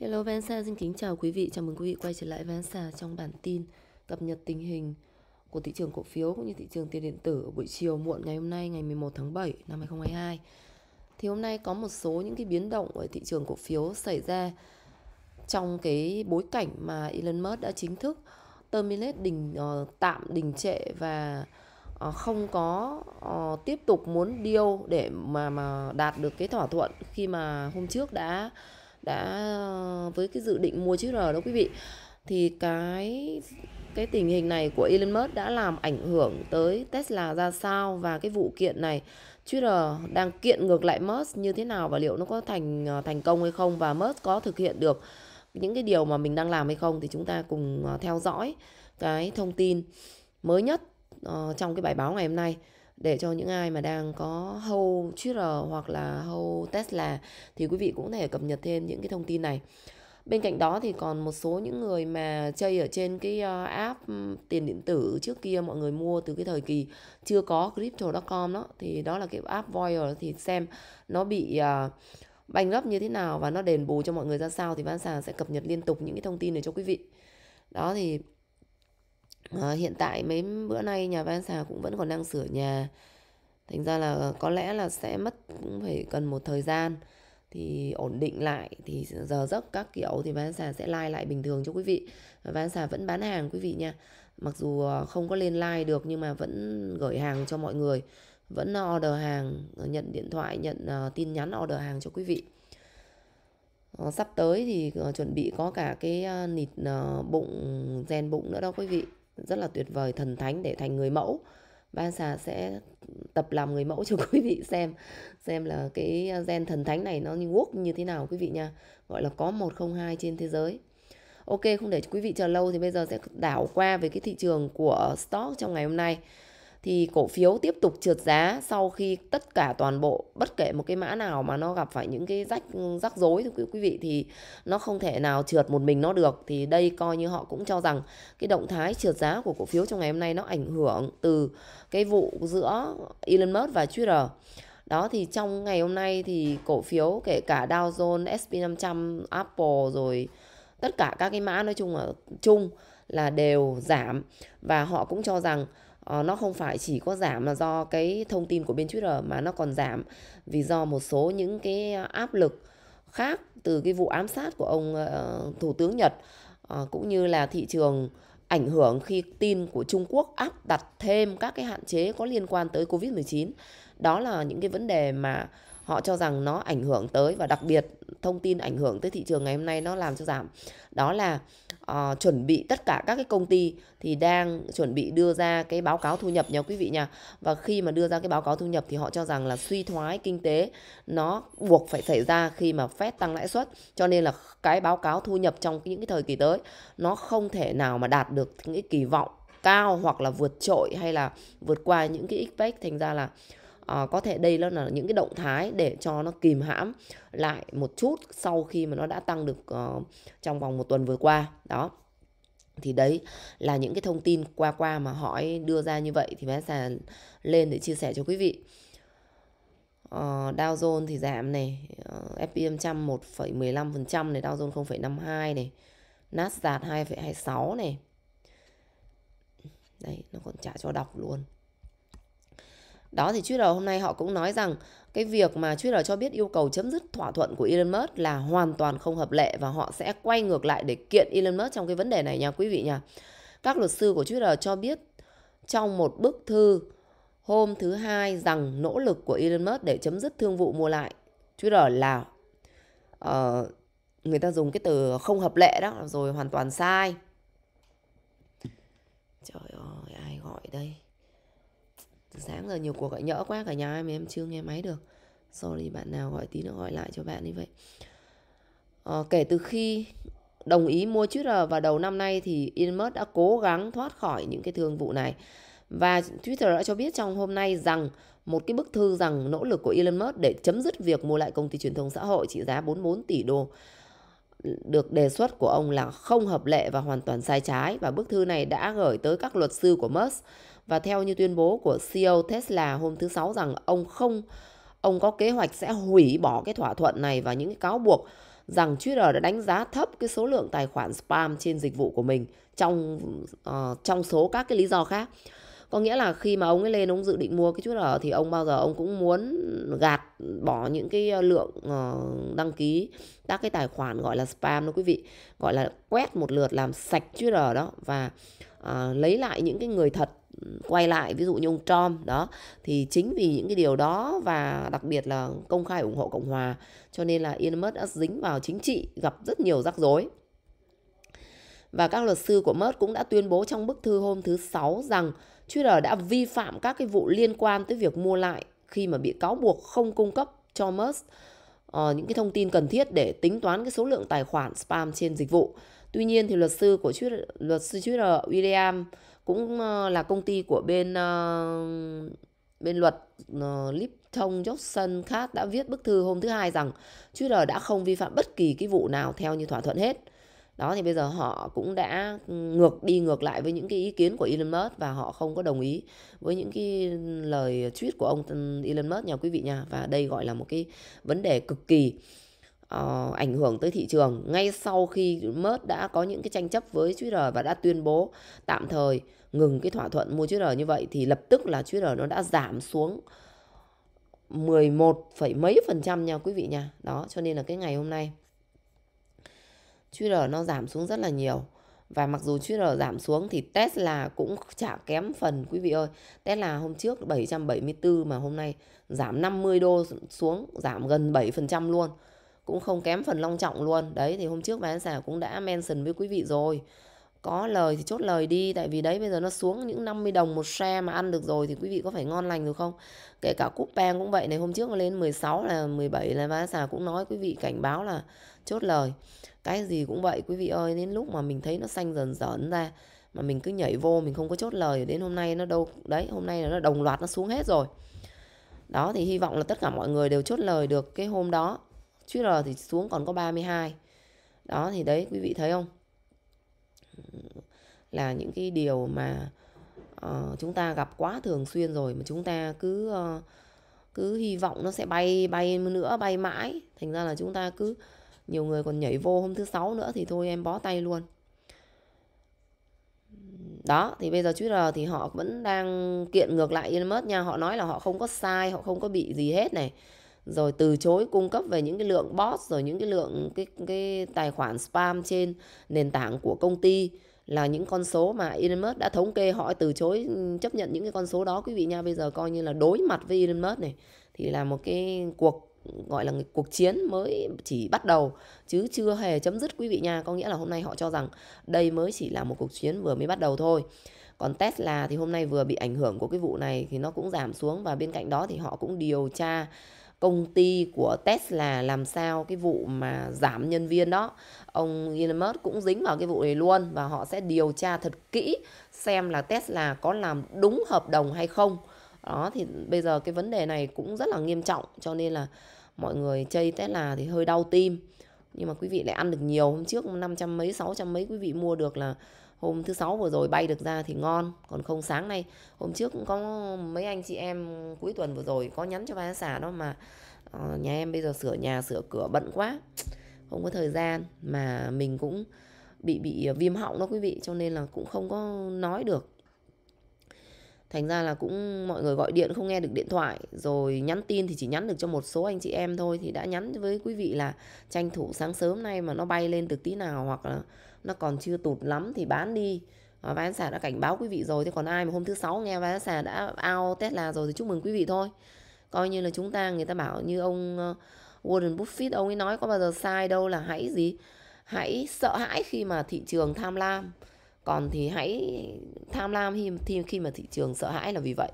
Hello Vansa xin kính chào quý vị, chào mừng quý vị quay trở lại Vansa trong bản tin cập nhật tình hình của thị trường cổ phiếu cũng như thị trường tiền điện tử buổi chiều muộn ngày hôm nay ngày 11 tháng 7 năm 2022. Thì hôm nay có một số những cái biến động ở thị trường cổ phiếu xảy ra trong cái bối cảnh mà Elon Musk đã chính thức terminate đình ờ, tạm đình trệ và ờ, không có ờ, tiếp tục muốn deal để mà mà đạt được cái thỏa thuận khi mà hôm trước đã đã ờ, với cái dự định mua chữ R đó quý vị thì cái cái tình hình này của Elon Musk đã làm ảnh hưởng tới Tesla ra sao và cái vụ kiện này Twitter đang kiện ngược lại Musk như thế nào và liệu nó có thành ờ, thành công hay không và Musk có thực hiện được những cái điều mà mình đang làm hay không thì chúng ta cùng ờ, theo dõi cái thông tin mới nhất trong cái bài báo ngày hôm nay để cho những ai mà đang có hâu Twitter hoặc là hâu Tesla thì quý vị cũng có thể cập nhật thêm những cái thông tin này. Bên cạnh đó thì còn một số những người mà chơi ở trên cái ờ, app ừ, tiền điện tử trước kia mọi người mua từ cái thời kỳ chưa có crypto.com đó thì đó là cái app Voyager thì xem nó bị uh, banh lấp như thế nào và nó đền bù cho mọi người ra sao thì Văn sàn sẽ cập nhật liên tục những cái thông tin này cho quý vị. Đó thì à, hiện tại mấy bữa nay nhà ban xà cũng vẫn còn đang sửa nhà thành ra là có lẽ là sẽ mất cũng phải cần một thời gian thì ổn định lại thì giờ giấc các kiểu thì bán xà sẽ like lại bình thường cho quý vị và bán xà vẫn bán hàng quý vị nha mặc dù ờ, không có lên like được nhưng mà vẫn gửi hàng cho mọi người vẫn order hàng ờ, nhận điện thoại nhận tin nhắn order hàng cho quý vị sắp tới thì chuẩn bị có cả cái nịt bụng rèn bụng nữa đó quý vị rất là tuyệt vời thần thánh để thành người mẫu ba xà sẽ tập làm người mẫu cho quý vị xem xem là cái gen thần thánh này nó như quốc như thế nào quý vị nha gọi là có 102 trên thế giới ok không để quý vị chờ lâu thì bây giờ sẽ đảo qua về cái thị trường của stock trong ngày hôm nay thì cổ phiếu tiếp tục trượt giá sau khi tất cả toàn bộ bất kể một cái mã nào mà nó gặp phải những cái rách rắc rối thưa quý vị thì nó không thể nào trượt một mình nó được thì đây coi như họ cũng cho rằng cái động thái trượt giá của cổ phiếu trong ngày hôm nay nó ảnh hưởng từ cái vụ giữa Elon Musk và Twitter đó thì trong ngày hôm nay thì cổ phiếu kể cả Dow Jones, SP500, Apple rồi tất cả các cái mã nói chung ở chung là đều giảm và họ cũng cho rằng Ờ, nó không phải chỉ có giảm là do cái thông tin của bên Twitter mà nó còn giảm vì do một số những cái áp lực khác từ cái vụ ám sát của ông ờ, thủ tướng Nhật ờ, cũng như là thị trường ảnh hưởng khi tin của Trung Quốc áp đặt thêm các cái hạn chế có liên quan tới Covid-19. Đó là những cái vấn đề mà họ cho rằng nó ảnh hưởng tới và đặc biệt thông tin ảnh hưởng tới thị trường ngày hôm nay nó làm cho giảm đó là uh, chuẩn bị tất cả các cái công ty thì đang chuẩn bị đưa ra cái báo cáo thu nhập nha quý vị nha và khi mà đưa ra cái báo cáo thu nhập thì họ cho rằng là suy thoái kinh tế nó buộc phải xảy ra khi mà Fed tăng lãi suất cho nên là cái báo cáo thu nhập trong những cái thời kỳ tới nó không thể nào mà đạt được những cái kỳ vọng cao hoặc là vượt trội hay là vượt qua những cái expect thành ra là à, có thể đây nó là những cái động thái để cho nó kìm hãm lại một chút sau khi mà nó đã tăng được uh, trong vòng một tuần vừa qua đó thì đấy là những cái thông tin qua qua mà hỏi đưa ra như vậy thì bé xà lên để chia sẻ cho quý vị Uh, Dow Jones thì giảm này, uh, S&P 500 1,15% này, Dow Jones 0,52 này, Nasdaq 2,26 này. đây nó còn trả cho đọc luôn. Đó thì Twitter hôm nay họ cũng nói rằng cái việc mà Twitter cho biết yêu cầu chấm dứt thỏa thuận của Elon Musk là hoàn toàn không hợp lệ và họ sẽ quay ngược lại để kiện Elon Musk trong cái vấn đề này nha quý vị nha. Các luật sư của Twitter cho biết trong một bức thư hôm thứ hai rằng nỗ lực của Elon Musk để chấm dứt thương vụ mua lại Twitter là uh, người ta dùng cái từ không hợp lệ đó rồi hoàn toàn sai. Trời ơi ai gọi đây? sáng giờ nhiều cuộc gọi nhỡ quá cả nhà em em chưa nghe máy được sorry bạn nào gọi tí nữa gọi lại cho bạn như vậy à, kể từ khi đồng ý mua Twitter vào đầu năm nay thì Elon Musk đã cố gắng thoát khỏi những cái thương vụ này và Twitter đã cho biết trong hôm nay rằng một cái bức thư rằng nỗ lực của Elon Musk để chấm dứt việc mua lại công ty truyền thông xã hội trị giá 44 tỷ đô được đề xuất của ông là không hợp lệ và hoàn toàn sai trái và bức thư này đã gửi tới các luật sư của Musk và theo như tuyên bố của CEO Tesla hôm thứ sáu rằng ông không ông có kế hoạch sẽ hủy bỏ cái thỏa thuận này và những cái cáo buộc rằng Twitter đã đánh giá thấp cái số lượng tài khoản spam trên dịch vụ của mình trong uh, trong số các cái lý do khác có nghĩa là khi mà ông ấy lên ông dự định mua cái chút ở thì ông bao giờ ông cũng muốn gạt bỏ những cái ờ, lượng ờ, đăng ký các cái tài khoản gọi là spam đó quý vị gọi là quét một lượt làm sạch chút ở đó và à, lấy lại những cái người thật ừ, quay lại ví dụ như ông Trump đó thì chính vì những cái điều đó và đặc biệt là công khai ủng hộ Cộng hòa cho nên là Elon Musk đã dính vào chính trị gặp rất nhiều rắc rối và các luật sư của Musk cũng đã tuyên bố trong bức thư hôm thứ Sáu rằng Twitter đã vi phạm các cái vụ liên quan tới việc mua lại khi mà bị cáo buộc không cung cấp cho Musk uh, những cái thông tin cần thiết để tính toán cái số lượng tài khoản spam trên dịch vụ. Tuy nhiên thì luật sư của Twitter, luật sư Twitter William cũng uh, là công ty của bên uh, bên luật uh, Lipton Johnson khác đã viết bức thư hôm thứ hai rằng Twitter đã không vi phạm bất kỳ cái vụ nào theo như thỏa thuận hết đó thì bây giờ họ cũng đã ngược đi ngược lại với những cái ý kiến của Elon Musk và họ không có đồng ý với những cái lời tweet của ông Elon Musk nha quý vị nha và đây gọi là một cái vấn đề cực kỳ uh, ảnh hưởng tới thị trường ngay sau khi Musk đã có những cái tranh chấp với Twitter và đã tuyên bố tạm thời ngừng cái thỏa thuận mua Twitter như vậy thì lập tức là Twitter nó đã giảm xuống 11, mấy phần trăm nha quý vị nha. Đó, cho nên là cái ngày hôm nay QR nó giảm xuống rất là nhiều và mặc dù QR giảm xuống thì Tesla cũng chả kém phần quý vị ơi. Tesla hôm trước 774 mà hôm nay giảm 50 đô xuống, giảm gần 7% luôn. Cũng không kém phần long trọng luôn. Đấy thì hôm trước bán xả cũng đã mention với quý vị rồi. Có lời thì chốt lời đi Tại vì đấy bây giờ nó xuống những 50 đồng một share mà ăn được rồi Thì quý vị có phải ngon lành rồi không Kể cả cúp cũng vậy này Hôm trước nó lên 16 là 17 là bán xà cũng nói quý vị cảnh báo là chốt lời cái gì cũng vậy quý vị ơi đến lúc mà mình thấy nó xanh dần dần ra mà mình cứ nhảy vô mình không có chốt lời đến hôm nay nó đâu đấy hôm nay nó đồng loạt nó xuống hết rồi đó thì hy vọng là tất cả mọi người đều chốt lời được cái hôm đó chứ là thì xuống còn có 32 đó thì đấy quý vị thấy không là những cái điều mà uh, chúng ta gặp quá thường xuyên rồi mà chúng ta cứ uh, cứ hy vọng nó sẽ bay bay nữa bay mãi thành ra là chúng ta cứ nhiều người còn nhảy vô hôm thứ sáu nữa thì thôi em bó tay luôn đó thì bây giờ Twitter thì họ vẫn đang kiện ngược lại Elon Musk nha họ nói là họ không có sai họ không có bị gì hết này rồi từ chối cung cấp về những cái lượng bot rồi những cái lượng cái cái tài khoản spam trên nền tảng của công ty là những con số mà Elon Musk đã thống kê họ từ chối chấp nhận những cái con số đó quý vị nha bây giờ coi như là đối mặt với Elon Musk này thì là một cái cuộc gọi là cuộc chiến mới chỉ bắt đầu chứ chưa hề chấm dứt quý vị nha có nghĩa là hôm nay họ cho rằng đây mới chỉ là một cuộc chiến vừa mới bắt đầu thôi còn Tesla thì hôm nay vừa bị ảnh hưởng của cái vụ này thì nó cũng giảm xuống và bên cạnh đó thì họ cũng điều tra công ty của Tesla làm sao cái vụ mà giảm nhân viên đó ông Elon Musk cũng dính vào cái vụ này luôn và họ sẽ điều tra thật kỹ xem là Tesla có làm đúng hợp đồng hay không đó thì bây giờ cái vấn đề này cũng rất là nghiêm trọng cho nên là mọi người chơi Tesla thì hơi đau tim nhưng mà quý vị lại ăn được nhiều hôm trước 500 mấy 600 mấy quý vị mua được là hôm thứ sáu vừa rồi bay được ra thì ngon còn không sáng nay hôm trước cũng có mấy anh chị em cuối tuần vừa rồi có nhắn cho ba xả đó mà ờ, nhà em bây giờ sửa nhà sửa cửa bận quá không có thời gian mà mình cũng bị bị viêm họng đó quý vị cho nên là cũng không có nói được thành ra là cũng mọi người gọi điện không nghe được điện thoại rồi nhắn tin thì chỉ nhắn được cho một số anh chị em thôi thì đã nhắn với quý vị là tranh thủ sáng sớm nay mà nó bay lên được tí nào hoặc là nó còn chưa tụt lắm thì bán đi và bán xà đã cảnh báo quý vị rồi thế còn ai mà hôm thứ sáu nghe bán xà đã out tesla rồi thì chúc mừng quý vị thôi coi như là chúng ta người ta bảo như ông ờ, Warren Buffett ông ấy nói có bao giờ sai đâu là hãy gì hãy sợ hãi khi mà thị trường tham lam còn thì hãy tham lam khi, khi mà thị trường sợ hãi là vì vậy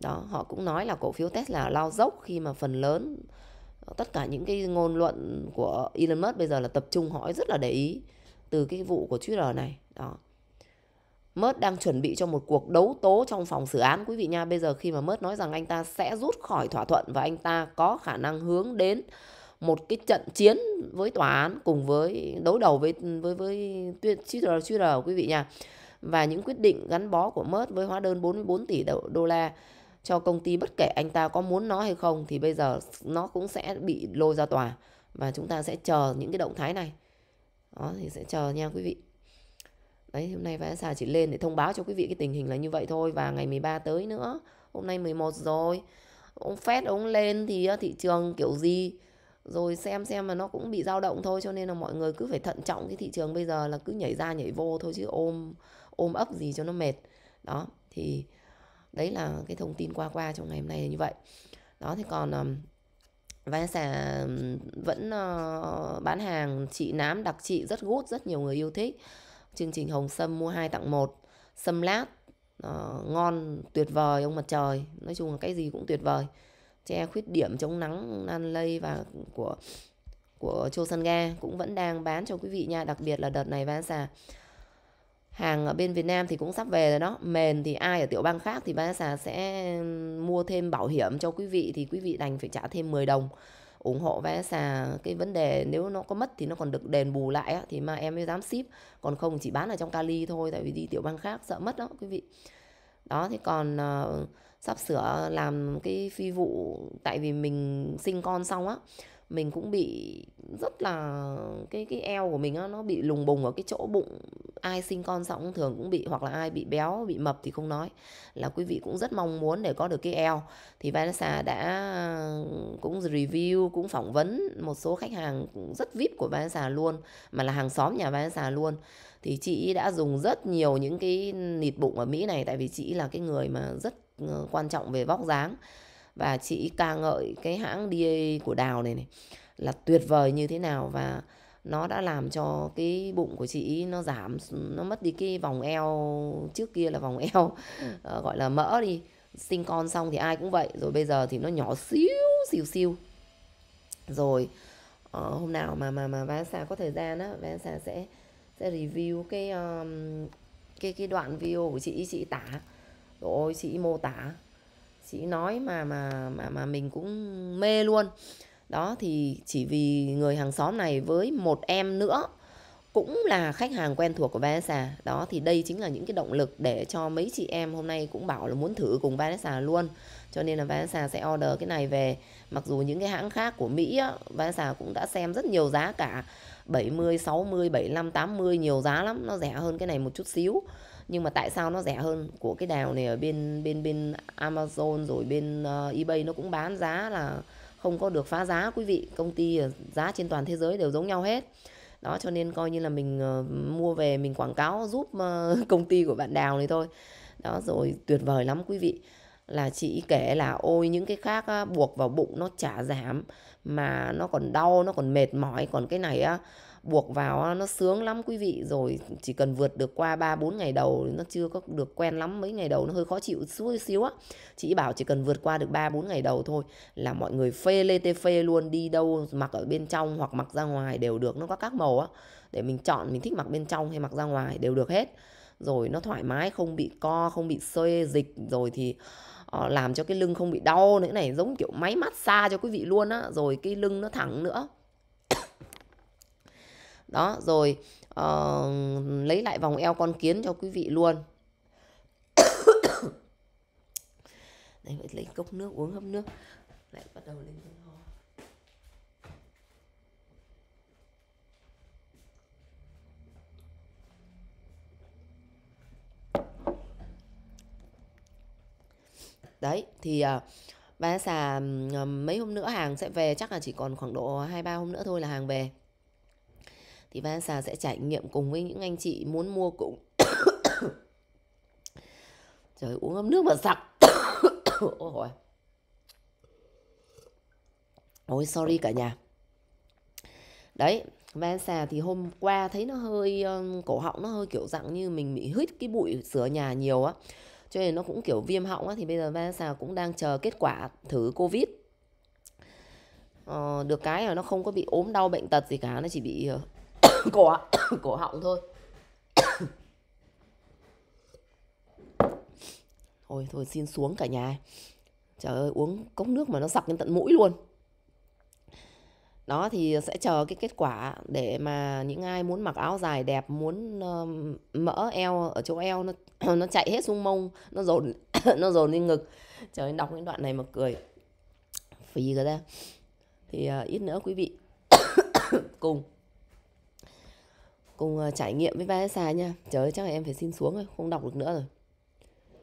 đó họ cũng nói là cổ phiếu Tesla lao dốc khi mà phần lớn ờ, tất cả những cái ngôn luận của Elon Musk bây giờ là tập trung hỏi rất là để ý từ cái vụ của Twitter này đó Musk đang chuẩn bị cho một cuộc đấu tố trong phòng xử án quý vị nha. Bây giờ khi mà Musk nói rằng anh ta sẽ rút khỏi thỏa thuận và anh ta có khả năng hướng đến một cái trận chiến với tòa án cùng với đối đầu với với với Twitter, Twitter quý vị nha và những quyết định gắn bó của Musk với hóa đơn 44 tỷ đô, đô la cho công ty bất kể anh ta có muốn nó hay không thì bây giờ nó cũng sẽ bị lôi ra tòa và chúng ta sẽ chờ những cái động thái này đó thì sẽ chờ nha quý vị đấy hôm nay vẽ xà chỉ lên để thông báo cho quý vị cái tình hình là như vậy thôi và ngày 13 tới nữa hôm nay 11 rồi ông Fed ông lên thì thị trường kiểu gì rồi xem xem mà nó cũng bị dao động thôi cho nên là mọi người cứ phải thận trọng cái thị trường bây giờ là cứ nhảy ra nhảy vô thôi chứ ôm ôm ấp gì cho nó mệt đó thì đấy là cái thông tin qua qua trong ngày hôm nay là như vậy đó thì còn um, Vanessa vẫn uh, bán hàng chị nám đặc trị rất gút rất nhiều người yêu thích chương trình hồng sâm mua 2 tặng 1 sâm lát uh, ngon tuyệt vời ông mặt trời nói chung là cái gì cũng tuyệt vời che khuyết điểm chống nắng nan lây và của của châu sơn ga cũng vẫn đang bán cho quý vị nha đặc biệt là đợt này bán xà hàng ở bên Việt Nam thì cũng sắp về rồi đó mền thì ai ở tiểu bang khác thì Vanessa sẽ mua thêm bảo hiểm cho quý vị thì quý vị đành phải trả thêm 10 đồng ủng hộ Vanessa cái vấn đề nếu nó có mất thì nó còn được đền bù lại á, thì mà em mới dám ship còn không chỉ bán ở trong Cali thôi tại vì đi tiểu bang khác sợ mất đó quý vị đó thì còn uh, sắp sửa làm cái phi vụ tại vì mình sinh con xong á mình cũng bị rất là cái cái eo của mình á, nó bị lùng bùng ở cái chỗ bụng ai sinh con xong thường cũng bị hoặc là ai bị béo bị mập thì không nói là quý vị cũng rất mong muốn để có được cái eo thì Vanessa đã ờ, cũng review cũng phỏng vấn một số khách hàng rất vip của Vanessa luôn mà là hàng xóm nhà Vanessa luôn thì chị đã dùng rất nhiều những cái nịt bụng ở Mỹ này tại vì chị là cái người mà rất Ừ, quan trọng về vóc dáng và chị ca ngợi cái hãng DA của Đào này này là tuyệt vời như thế nào và nó đã làm cho cái bụng của chị nó giảm nó mất đi cái vòng eo trước kia là vòng eo ừ. ờ, gọi là mỡ đi sinh con xong thì ai cũng vậy rồi bây giờ thì nó nhỏ xíu xìu xiu rồi ờ, hôm nào mà mà mà Vanessa có thời gian á Vanessa sẽ sẽ review cái um, cái cái đoạn video của chị chị tả Trời ơi sĩ mô tả chị nói mà mà mà mà mình cũng mê luôn Đó thì chỉ vì người hàng xóm này với một em nữa cũng là khách hàng quen thuộc của Vanessa đó thì đây chính là những cái động lực để cho mấy chị em hôm nay cũng bảo là muốn thử cùng Vanessa luôn cho nên là Vanessa sẽ order cái này về mặc dù những cái hãng khác của Mỹ á, Vanessa cũng đã xem rất nhiều giá cả 70, 60, 75, 80 nhiều giá lắm nó rẻ hơn cái này một chút xíu nhưng mà tại sao nó rẻ hơn của cái đào này ở bên bên bên Amazon rồi bên uh, eBay nó cũng bán giá là không có được phá giá quý vị công ty ờ, giá trên toàn thế giới đều giống nhau hết đó cho nên coi như là mình uh, mua về mình quảng cáo giúp uh, công ty của bạn đào này thôi đó rồi tuyệt vời lắm quý vị là chị kể là ôi những cái khác á, buộc vào bụng nó chả giảm mà nó còn đau nó còn mệt mỏi còn cái này á buộc vào nó sướng lắm quý vị rồi chỉ cần vượt được qua 3 4 ngày đầu nó chưa có được quen lắm mấy ngày đầu nó hơi khó chịu xíu xíu á. Chị bảo chỉ cần vượt qua được 3 4 ngày đầu thôi là mọi người phê lê tê phê luôn đi đâu mặc ở bên trong hoặc mặc ra ngoài đều được nó có các màu á để mình chọn mình thích mặc bên trong hay mặc ra ngoài đều được hết. Rồi nó thoải mái không bị co, không bị xê dịch rồi thì ờ, làm cho cái lưng không bị đau nữa này giống kiểu máy massage cho quý vị luôn á rồi cái lưng nó thẳng nữa đó rồi uh, lấy lại vòng eo con kiến cho quý vị luôn Đấy, vậy lấy cốc nước uống hấp nước lại bắt đầu lên cơn ho đấy thì uh, à, bà xà uh, mấy hôm nữa hàng sẽ về chắc là chỉ còn khoảng độ hai ba hôm nữa thôi là hàng về thì Sa sẽ trải nghiệm cùng với những anh chị muốn mua cũng trời uống ấm nước mà sặc ôi ôi sorry cả nhà đấy Van Sa thì hôm qua thấy nó hơi ờ, cổ họng nó hơi kiểu dạng như mình bị hít cái bụi sửa nhà nhiều á cho nên nó cũng kiểu viêm họng á thì bây giờ Van Sa cũng đang chờ kết quả thử covid ờ, được cái là nó không có bị ốm đau bệnh tật gì cả nó chỉ bị ờ, cổ cổ họng thôi thôi thôi xin xuống cả nhà trời ơi uống cốc nước mà nó sặc lên tận mũi luôn đó thì sẽ chờ cái kết quả để mà những ai muốn mặc áo dài đẹp muốn uh, mỡ eo ở chỗ eo nó nó chạy hết xuống mông nó dồn nó dồn lên ngực trời đọc những đoạn này mà cười phì cái ra thì uh, ít nữa quý vị cùng cùng ờ, trải nghiệm với Vanessa nha trời ơi chắc là em phải xin xuống rồi không đọc được nữa rồi